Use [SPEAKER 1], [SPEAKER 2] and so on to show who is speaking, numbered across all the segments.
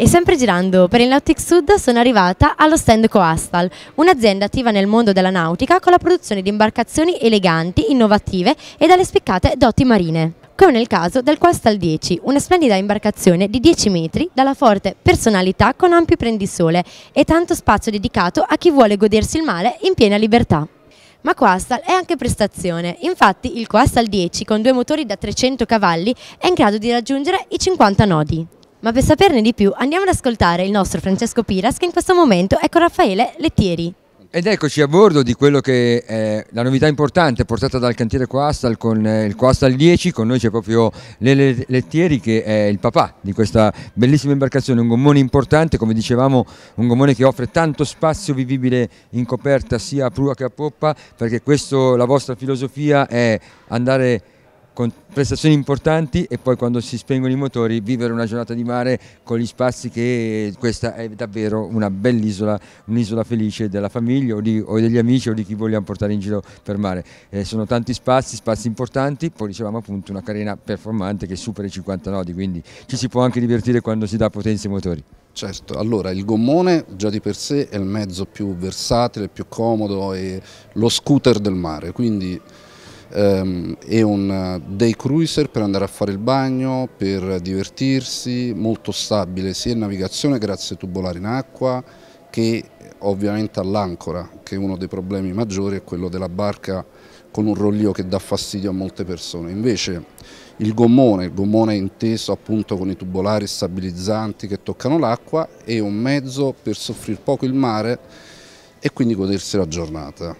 [SPEAKER 1] E sempre girando per il Nautic Sud sono arrivata allo stand Coastal, un'azienda attiva nel mondo della nautica con la produzione di imbarcazioni eleganti, innovative e dalle spiccate doti marine come nel caso del Coastal 10, una splendida imbarcazione di 10 metri dalla forte personalità con ampio prendisole e tanto spazio dedicato a chi vuole godersi il mare in piena libertà. Ma Coastal è anche prestazione, infatti il Coastal 10 con due motori da 300 cavalli è in grado di raggiungere i 50 nodi. Ma per saperne di più andiamo ad ascoltare il nostro Francesco Piras che in questo momento è con Raffaele Lettieri. Ed eccoci a bordo di quello che è la novità importante portata dal cantiere Coastal con eh, il Coastal 10, con noi c'è proprio Lele Lettieri che è il papà di questa bellissima imbarcazione, un gommone importante, come dicevamo un gommone che offre tanto spazio vivibile in coperta sia a prua che a poppa perché questo, la vostra filosofia è andare con prestazioni importanti e poi quando si spengono i motori vivere una giornata di mare con gli spazi che questa è davvero una bell'isola, un'isola felice della famiglia o, di, o, degli amici o di chi vogliamo portare in giro per mare. Eh, sono tanti spazi, spazi importanti, poi dicevamo appunto una carena performante che supera i 50 nodi, quindi ci si può anche divertire quando si dà potenza ai motori. Certo, allora il gommone già di per sé è il mezzo
[SPEAKER 2] più versatile, più comodo, è lo scooter del mare, quindi ehm, è un eh, day cruiser per andare a fare il bagno, per divertirsi, molto stabile sia in navigazione grazie ai tubolari in acqua che ovviamente all'ancora, che uno dei problemi maggiori è quello della barca con un rollio che dà fastidio a molte persone. Invece il gommone, il gommone inteso appunto con i tubolari stabilizzanti che toccano l'acqua, è un mezzo per soffrire poco il mare e quindi godersi la giornata.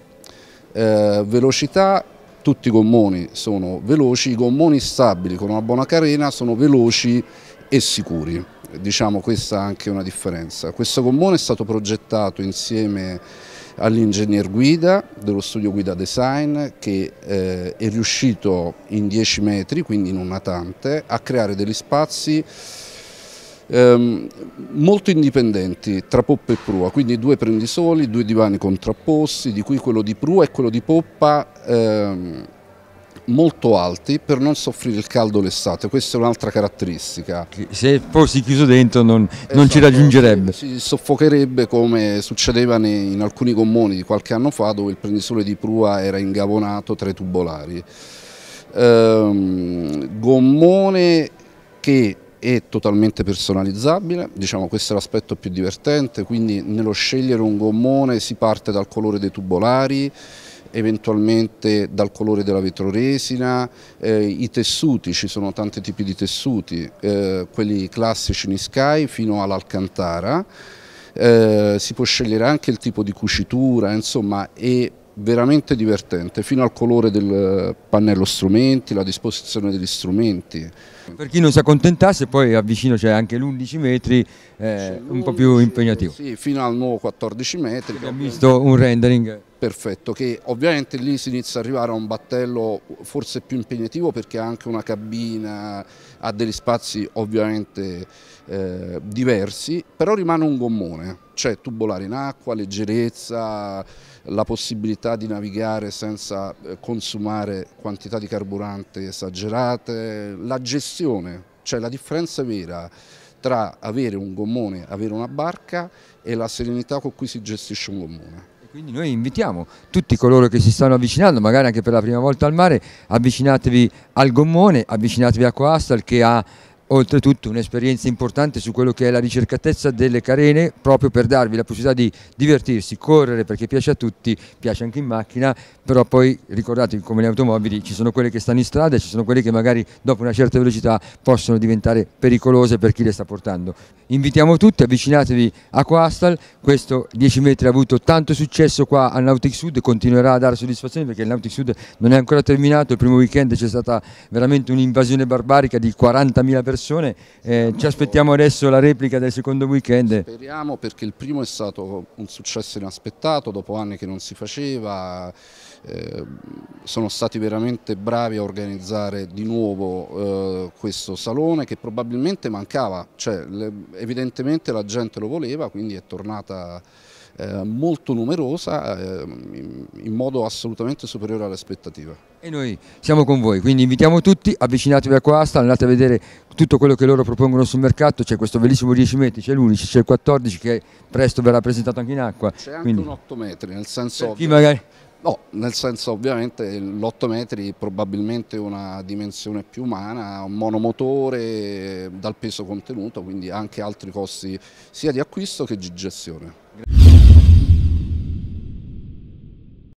[SPEAKER 2] Eh, velocità tutti i gommoni sono veloci, i gommoni stabili con una buona carena sono veloci e sicuri. Diciamo questa è anche una differenza. Questo gommone è stato progettato insieme all'ingegner guida dello studio Guida Design che eh, è riuscito in 10 metri, quindi in un natante, a creare degli spazi ehm, molto indipendenti tra poppa e prua, quindi due prendisoli, due divani contrapposti, di cui quello di prua e quello di poppa ehm, molto alti per non soffrire il caldo l'estate, questa è un'altra caratteristica.
[SPEAKER 1] Se fossi chiuso dentro non, esatto, non ci esatto. raggiungerebbe. Si,
[SPEAKER 2] si, soffocherebbe come succedeva nei, in alcuni gommoni di qualche anno fa dove il prendisole di prua era ingavonato tra i tubolari. Ehm, gommone che è totalmente personalizzabile, diciamo questo è l'aspetto più divertente, quindi nello scegliere un gommone si parte dal colore dei tubolari, eventualmente dal colore della vetroresina, eh, i tessuti, ci sono tanti tipi di tessuti, eh, quelli classici in sky fino all'alcantara, eh, si può scegliere anche il tipo di cucitura, insomma, e veramente divertente, fino al colore del
[SPEAKER 1] pannello strumenti, la disposizione degli strumenti. Per chi non si accontentasse, poi avvicino c'è anche l'11 metri, eh, un po' più impegnativo.
[SPEAKER 2] Sì, fino al nuovo 14 metri. Abbiamo visto un
[SPEAKER 1] rendering
[SPEAKER 2] perfetto, che ovviamente lì si inizia ad arrivare a un battello forse più impegnativo perché ha anche una cabina, ha degli spazi ovviamente eh, diversi, però rimane un gommone, c'è tubolare in acqua, leggerezza, la possibilità di navigare senza eh, consumare quantità di carburante esagerate, la gestione, cioè la differenza vera tra avere un gommone, avere una barca e la serenità con cui si gestisce un gommone.
[SPEAKER 1] Quindi noi invitiamo tutti coloro che si stanno avvicinando, magari anche per la prima volta al mare, avvicinatevi al gommone, avvicinatevi a Coastal che ha oltretutto un'esperienza importante su quello che è la ricercatezza delle carene proprio per darvi la possibilità di divertirsi, correre perché piace a tutti, piace anche in macchina, però poi ricordate come le automobili ci sono quelle che stanno in strada e ci sono quelle che magari dopo una certa velocità possono diventare pericolose per chi le sta portando. Invitiamo tutti, avvicinatevi a Quastal, questo 10 metri ha avuto tanto successo qua al Nautic Sud e continuerà a dare soddisfazione perché il Nautic Sud non è ancora terminato, il primo weekend c'è stata veramente un'invasione barbarica di 40.000 persone persone. Eh, ci aspettiamo adesso la replica del secondo weekend.
[SPEAKER 2] Speriamo perché il primo è stato un successo inaspettato, dopo anni che non si faceva. Eh, sono stati veramente bravi a organizzare di nuovo eh, questo salone che probabilmente mancava, cioè, le, evidentemente la gente lo voleva, quindi è tornata eh, molto numerosa eh, in, modo assolutamente superiore alle aspettative.
[SPEAKER 1] E noi siamo con voi, quindi invitiamo tutti, avvicinatevi a Coasta, andate a vedere tutto quello che loro propongono sul mercato, c'è questo bellissimo 10 metri, c'è l'11, c'è il 14 che presto verrà presentato anche in acqua. C'è anche quindi... un
[SPEAKER 2] 8 metri, nel senso... Chi magari... No, nel senso ovviamente l'8 metri probabilmente una dimensione più umana, un monomotore dal peso contenuto, quindi anche altri costi sia di acquisto che di gestione.